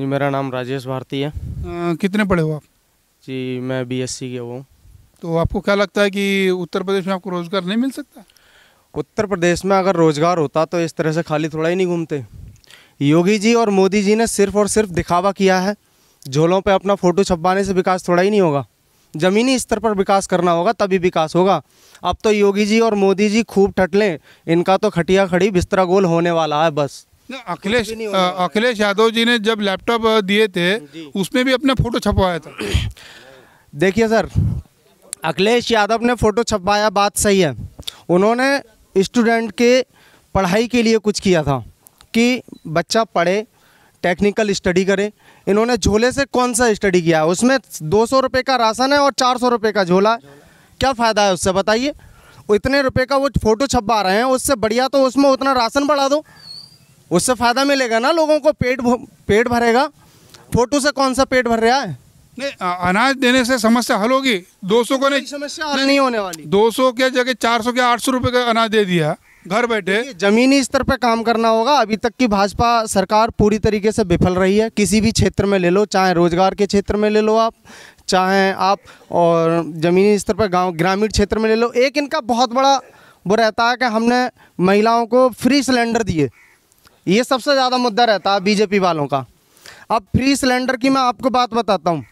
जी मेरा नाम राजेश भारती है आ, कितने पढ़े हो आप जी मैं बीएससी के हूँ तो आपको क्या लगता है कि उत्तर प्रदेश में आपको रोज़गार नहीं मिल सकता उत्तर प्रदेश में अगर रोज़गार होता तो इस तरह से खाली थोड़ा ही नहीं घूमते योगी जी और मोदी जी ने सिर्फ और सिर्फ दिखावा किया है झोलों पर अपना फ़ोटो छपवाने से विकास थोड़ा ही नहीं होगा ज़मीनी स्तर पर विकास करना होगा तभी विकास होगा अब तो योगी जी और मोदी जी खूब टटलें इनका तो खटिया खड़ी बिस्तरा गोल होने वाला है बस अखिलेश अखिलेश यादव जी ने जब लैपटॉप दिए थे उसमें भी अपने फोटो छपवाया था देखिए सर अखिलेश यादव ने फोटो छपवाया बात सही है उन्होंने स्टूडेंट के पढ़ाई के लिए कुछ किया था कि बच्चा पढ़े टेक्निकल स्टडी करे इन्होंने झोले से कौन सा स्टडी किया उसमें दो सौ रुपये का राशन है और चार सौ रुपये का झोला क्या फ़ायदा है उससे बताइए इतने रुपये का वो फ़ोटो छपवा रहे हैं उससे बढ़िया तो उसमें उतना राशन बढ़ा दो उससे फ़ायदा मिलेगा ना लोगों को पेट पेट भरेगा फोटो से कौन सा पेट भर रहा है नहीं अनाज देने से समस्या हल होगी दो सौ को नहीं समस्या हल नहीं होने वाली दो सौ के जगह चार सौ के आठ सौ रुपये का अनाज दे दिया घर बैठे जमीनी स्तर पर काम करना होगा अभी तक की भाजपा सरकार पूरी तरीके से विफल रही है किसी भी क्षेत्र में ले लो चाहे रोजगार के क्षेत्र में ले लो आप चाहे आप और ज़मीनी स्तर पर गाँव ग्रामीण क्षेत्र में ले लो एक इनका बहुत बड़ा वो रहता है कि हमने महिलाओं को फ्री सिलेंडर दिए ये सबसे ज़्यादा मुद्दा रहता है बीजेपी वालों का अब फ्री सिलेंडर की मैं आपको बात बताता हूँ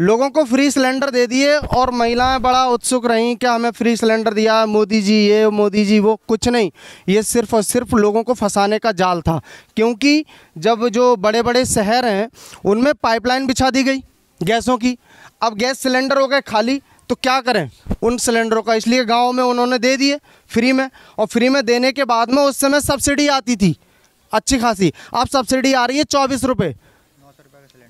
लोगों को फ्री सिलेंडर दे दिए और महिलाएं बड़ा उत्सुक रहीं कि हमें फ्री सिलेंडर दिया मोदी जी ये मोदी जी वो कुछ नहीं ये सिर्फ और सिर्फ लोगों को फंसाने का जाल था क्योंकि जब जो बड़े बड़े शहर हैं उनमें पाइपलाइन बिछा दी गई गैसों की अब गैस सिलेंडर हो गए खाली तो क्या करें उन सिलेंडरों का इसलिए गाँव में उन्होंने दे दिए फ्री में और फ्री में देने के बाद में उस समय सब्सिडी आती थी अच्छी खासी आप सब्सिडी आ रही है चौबीस रुपये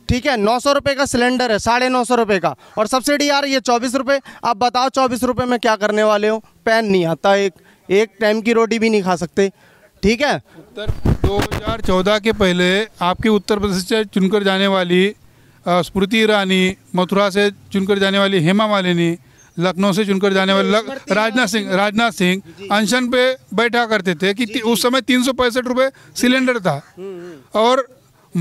ठीक है नौ सौ रुपये का सिलेंडर है साढ़े नौ सौ रुपये का और सब्सिडी आ रही है चौबीस रुपये आप बताओ चौबीस रुपये में क्या करने वाले हो पैन नहीं आता एक एक टाइम की रोटी भी नहीं खा सकते ठीक है उत्तर 2014 के पहले आपके उत्तर प्रदेश से चुनकर जाने वाली स्मृति ईरानी मथुरा से चुनकर जाने वाली हेमा मालिनी लखनऊ से चुनकर जाने वाले राजनाथ सिंह राजनाथ सिंह अनशन पे बैठा करते थे कि उस समय तीन सौ सिलेंडर था हम्म, हम्म। और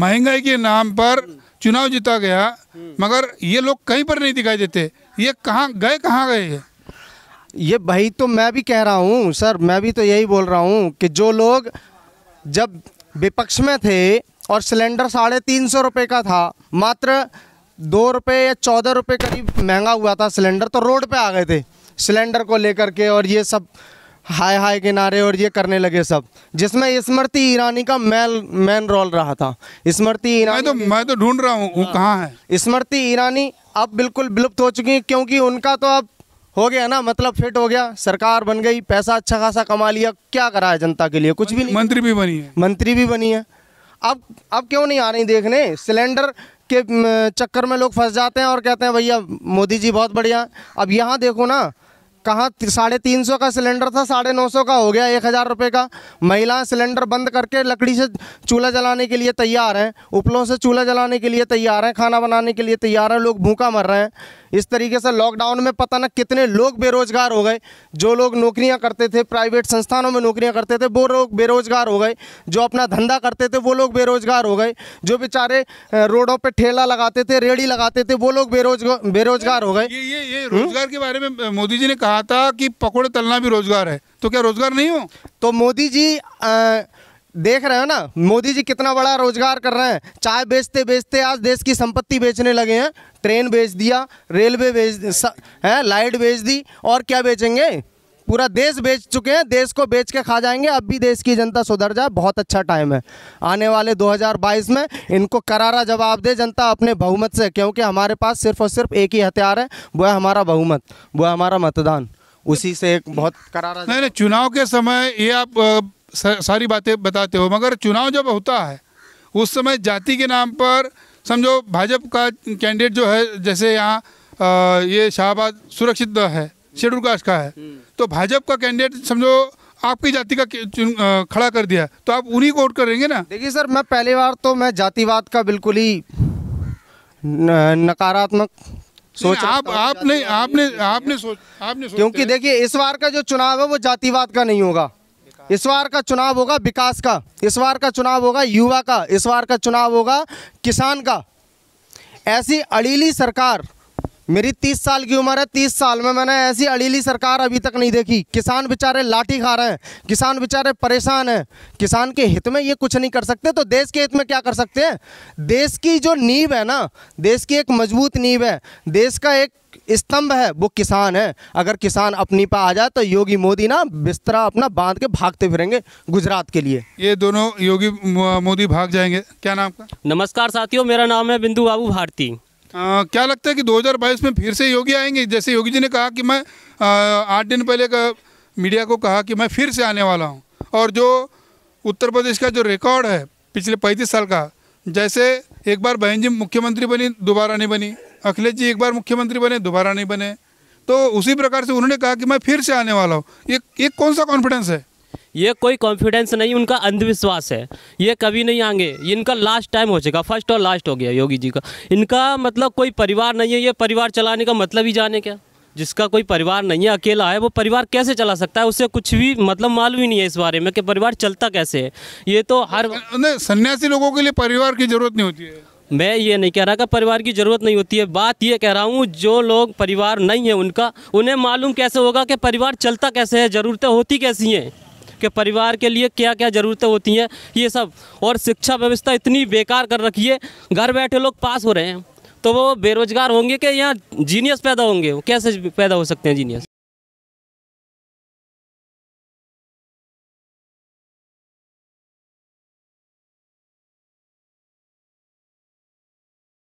महंगाई के नाम पर चुनाव जीता गया हम्म। मगर ये लोग कहीं पर नहीं दिखाई देते ये कहाँ गए कहाँ गए ये ये भाई तो मैं भी कह रहा हूँ सर मैं भी तो यही बोल रहा हूँ कि जो लोग जब विपक्ष में थे और सिलेंडर साढ़े तीन सौ रुपये का था मात्र दो रुपये या चौदह रुपये करीब महंगा हुआ था सिलेंडर तो रोड पे आ गए थे सिलेंडर को लेकर के और ये सब हाय हाय के नारे और ये करने लगे सब जिसमें स्मृति ईरानी का मैल मैन रोल रहा था स्मृति ईरानी मैं तो मैं तो ढूंढ रहा हूँ हाँ। कहाँ है स्मृति ईरानी अब बिल्कुल विलुप्त हो चुकी है क्योंकि उनका तो अब हो गया ना मतलब फिट हो गया सरकार बन गई पैसा अच्छा खासा कमा लिया क्या करा है जनता के लिए कुछ भी नहीं मंत्री भी बनी है मंत्री भी बनी है अब अब क्यों नहीं आ रही देखने सिलेंडर के चक्कर में लोग फंस जाते हैं और कहते हैं भैया मोदी जी बहुत बढ़िया अब यहाँ देखो ना कहाँ साढ़े तीन सौ का सिलेंडर था साढ़े नौ सौ का हो गया एक हज़ार रुपये का महिलाएं सिलेंडर बंद करके लकड़ी से चूल्हा जलाने के लिए तैयार हैं उपलों से चूल्हा जलाने के लिए तैयार हैं खाना बनाने के लिए तैयार हैं लोग भूखा मर रहे हैं इस तरीके से लॉकडाउन में पता न कितने लोग बेरोजगार हो गए जो लोग नौकरियाँ करते थे प्राइवेट संस्थानों में नौकरियाँ करते थे वो लोग बेरोजगार हो गए जो अपना धंधा करते थे वो लोग बेरोजगार हो गए जो बेचारे रोडों पर ठेला लगाते थे रेड़ी लगाते थे वो लोग बेरोजगार बेरोजगार हो गए ये ये रोजगार के बारे में मोदी जी ने कहा कहा था कि पकौड़े तलना भी रोजगार है तो क्या रोजगार नहीं हो तो मोदी जी आ, देख रहे हो ना मोदी जी कितना बड़ा रोजगार कर रहे हैं चाय बेचते बेचते आज देश की संपत्ति बेचने लगे हैं ट्रेन बेच दिया रेलवे बेच है लाइट बेच दी और क्या बेचेंगे पूरा देश बेच चुके हैं देश को बेच के खा जाएंगे अब भी देश की जनता सुधर जाए बहुत अच्छा टाइम है आने वाले 2022 में इनको करारा जवाब दे जनता अपने बहुमत से क्योंकि हमारे पास सिर्फ और सिर्फ एक ही हथियार है वो है हमारा बहुमत वो है हमारा मतदान उसी से एक बहुत करारा नहीं नहीं चुनाव के समय ये आप सारी बातें बताते हो मगर चुनाव जब होता है उस समय जाति के नाम पर समझो भाजपा का कैंडिडेट जो है जैसे यहाँ ये शाहबाद सुरक्षित है शेड्यूल कास्ट का है हम्म। तो भाजपा का कैंडिडेट समझो आपकी जाति का खड़ा कर दिया तो आप उन्हीं को वोट करेंगे ना देखिए सर मैं पहली बार तो मैं जातिवाद का बिल्कुल ही नकारात्मक सोच आप आपने आपने आपने सोच आपने क्योंकि देखिए इस बार का जो चुनाव है वो जातिवाद का नहीं होगा इस बार का चुनाव होगा विकास का इस बार का चुनाव होगा युवा का इस बार का चुनाव होगा किसान का ऐसी अड़ीली सरकार मेरी तीस साल की उम्र है तीस साल में मैंने ऐसी अड़ीली सरकार अभी तक नहीं देखी किसान बेचारे लाठी खा रहे हैं किसान बेचारे परेशान हैं किसान के हित में ये कुछ नहीं कर सकते तो देश के हित में क्या कर सकते हैं देश की जो नींव है ना देश की एक मजबूत नींव है देश का एक स्तंभ है वो किसान है अगर किसान अपनी पर आ जाए तो योगी मोदी ना बिस्तरा अपना बांध के भागते फिरेंगे गुजरात के लिए ये दोनों योगी मोदी भाग जाएंगे क्या नाम का नमस्कार साथियों मेरा नाम है बिंदु बाबू भारती आ, क्या लगता है कि 2022 में फिर से योगी आएंगे जैसे योगी जी ने कहा कि मैं आठ दिन पहले का मीडिया को कहा कि मैं फिर से आने वाला हूँ और जो उत्तर प्रदेश का जो रिकॉर्ड है पिछले पैंतीस साल का जैसे एक बार बहन जी मुख्यमंत्री बनी दोबारा नहीं बनी अखिलेश जी एक बार मुख्यमंत्री बने दोबारा नहीं बने तो उसी प्रकार से उन्होंने कहा कि मैं फिर से आने वाला हूँ एक एक कौन सा कॉन्फिडेंस है ये कोई कॉन्फिडेंस नहीं उनका अंधविश्वास है ये कभी नहीं आएंगे इनका लास्ट टाइम हो चुका फर्स्ट और लास्ट हो गया योगी जी का इनका मतलब कोई परिवार नहीं है ये परिवार चलाने का मतलब ही जाने क्या जिसका कोई परिवार नहीं है अकेला है वो परिवार कैसे चला सकता है उसे कुछ भी मतलब मालूम ही नहीं है इस बारे में कि परिवार चलता कैसे है ये तो हर सन्यासी लोगों के लिए परिवार की जरूरत नहीं होती है मैं ये नहीं कह रहा कि परिवार की ज़रूरत नहीं होती है बात ये कह रहा हूँ जो लोग परिवार नहीं है उनका उन्हें मालूम कैसे होगा कि परिवार चलता कैसे है ज़रूरतें होती कैसी हैं कि परिवार के लिए क्या क्या ज़रूरतें होती हैं ये सब और शिक्षा व्यवस्था इतनी बेकार कर रखी है घर बैठे लोग पास हो रहे हैं तो वो बेरोजगार होंगे कि यहाँ जीनियस पैदा होंगे वो कैसे पैदा हो सकते हैं जीनियस